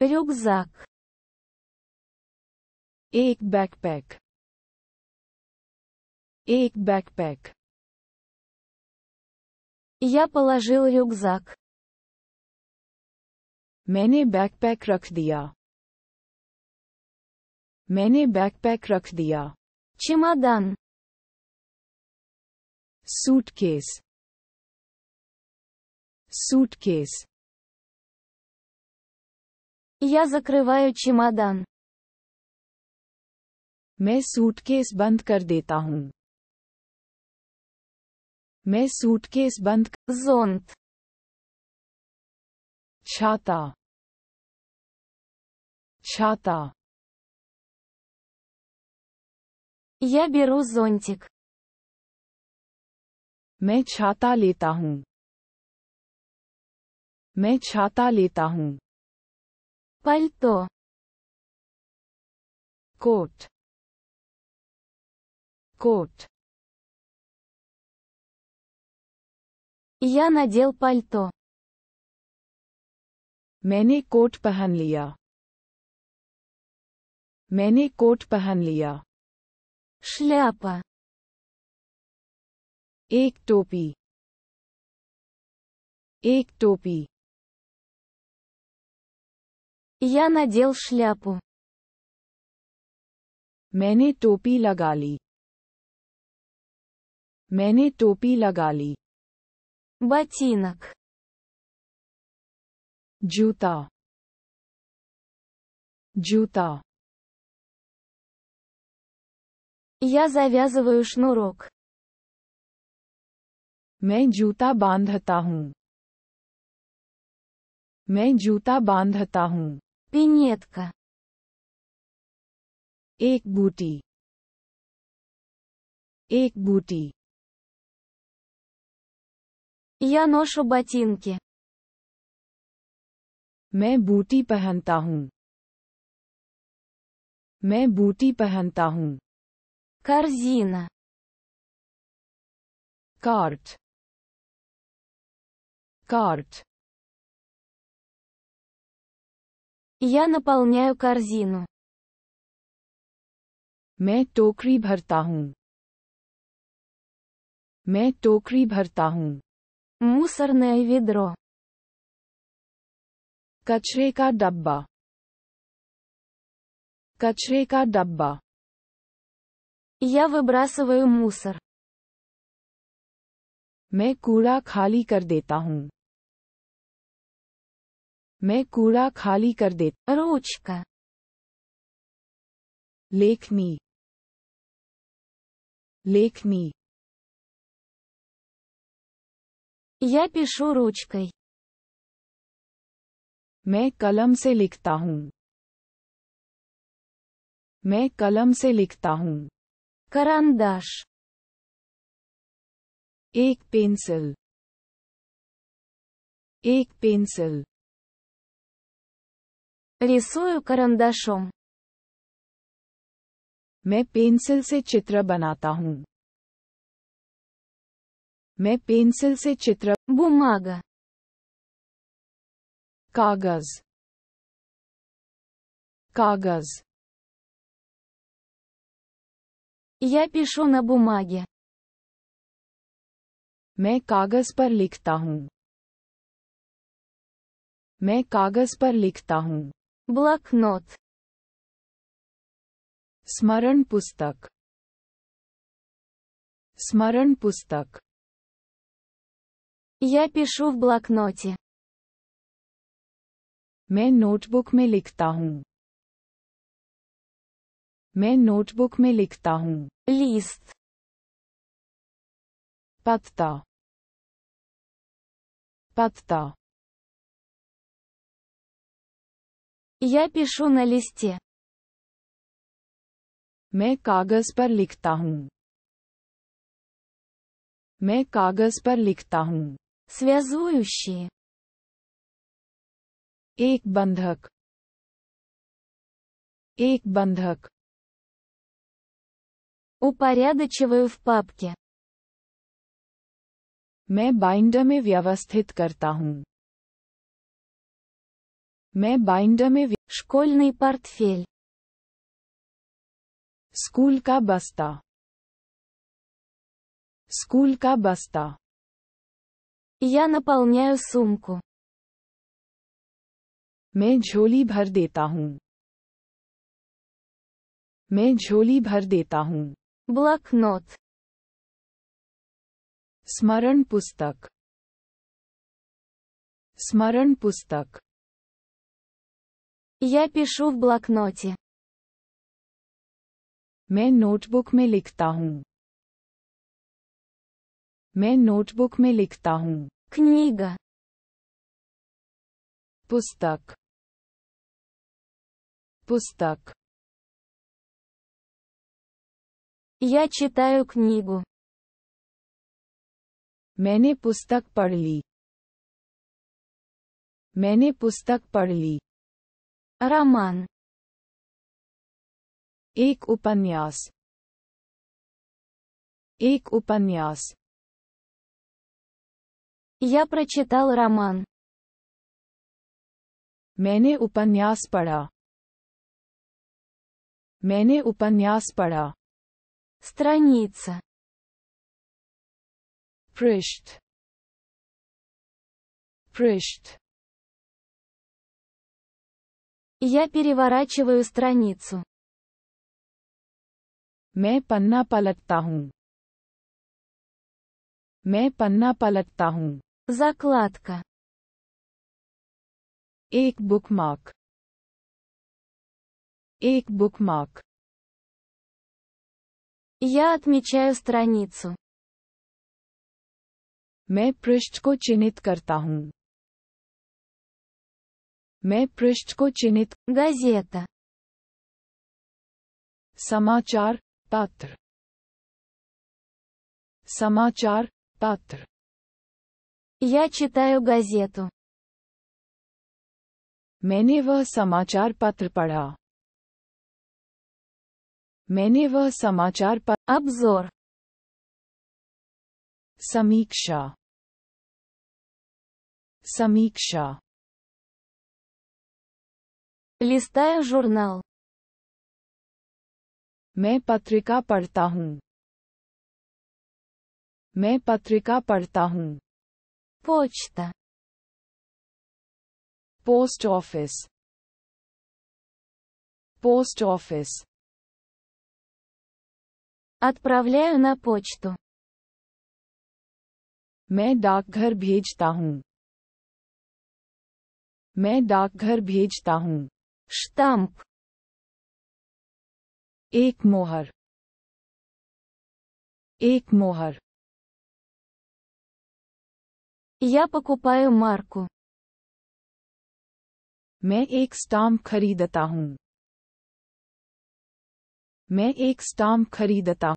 Rugzak एक backpack एक backpack Я положил рюкзак. मैंने बैकपैक रख दिया मैंने बैकपैक रख दिया चिमादान सूटकेस सूटकेस Я закрываю чемодан. मैं सूटकेस बंद कर देता हूँ मैं सूटकेस बंद зонт छाता छाता Я беру зонтик. मैं छाता लेता हूँ मैं छाता लेता हूँ पलतो कोट कोट Я надел пальто. मैंने कोट पहन लिया मैंने कोट पहन लिया шляпа एक टोपी एक टोपी Я надел шляпу. मैंने топи лагали. ली топи лагали. ботинок Джута. Джута. Я завязываю шнурок. मैं джута बांधता हूँ джута जूता Пинетка. एक बूटी एक बूटी Я ношу ботинки. मैं बूटी पहनता हूँ मैं बूटी पहनता हूँ Корзина. Карт. Карт. Я наполняю корзину. मैं टोकरी भरता हूँ मैं टोकरी भरता हूँ Мусорное ведро. कचरे का डब्बा कचरे का डब्बा Я выбрасываю мусор. मैं कूड़ा खाली कर देता हूँ मैं कूड़ा खाली कर देता का लेखनी लेखनी यह पिशो रोज गई मैं कलम से लिखता हूँ मैं कलम से लिखता हूँ करंदाश एक पेंसिल एक पेंसिल Рисую карандашом. मैं पेंसिल से चित्र बनाता हूँ मैं पेंसिल से चित्र बुमागा कागज कागज Я пишу на бумаге. मैं कागज पर लिखता हूँ मैं कागज पर लिखता हूँ блокнот स्मरण पुस्तक स्मरण पुस्तक Я пишу в блокноте. मैं नोटबुक में लिखता हूँ मैं नोटबुक में लिखता हूँ लिस्ट पत्ता पत्ता Я пишу на листе. मैं कागज पर लिखता हूँ मैं कागज पर लिखता हूँ связующие एक बंधक एक बंधक упорядочиваю в папке मैं बाइंडर में व्यवस्थित करता हूँ मैं बाइंडर में नहीं школьный портфель, स्कूल का बस्ता, स्कूल का बस्ता, я наполняю को मैं झोली भर देता हूँ, मैं झोली भर देता हूँ, नोट स्मरण पुस्तक, स्मरण पुस्तक Я пишу в блокноте. मैं नोटबुक में लिखता हूँ मैं नोटबुक में लिखता हूँ Книга. पुस्तक पुस्तक Я читаю книгу. मैंने पुस्तक पढ़ ली मैंने पुस्तक पढ़ ली Роман. Ik upamias. Ik upamias. Я прочитал роман. मैंने उपन्यास पढ़ा मैंने उपन्यास पढ़ा страница पृष्ठ पृष्ठ я переворачиваю страницу. मैं панна पलटता हूँ панна पन्ना Закладка. एक букмак. एक букмак. Я отмечаю страницу. मैं पृष्ठ को चिन्हित करता मैं पृष्ठ को चिन्हित газета समाचार पत्र समाचार पत्र Я читаю газету. मैंने वह समाचार पत्र पढ़ा मैंने वह समाचार पत्र обзор समीक्षा समीक्षा листая журнал. मैं पत्रिका पढ़ता हूँ मैं पत्रिका पढ़ता हूँ почта पोस्ट ऑफिस पोस्ट ऑफिस отправляю на почту मैं डाकघर भेजता हूँ मैं डाकघर भेजता हूँ штамп एक मोहर एक मोहर Я покупаю марку. मैं एक स्टाम्प खरीदता हूँ मैं एक स्टाम्प खरीदता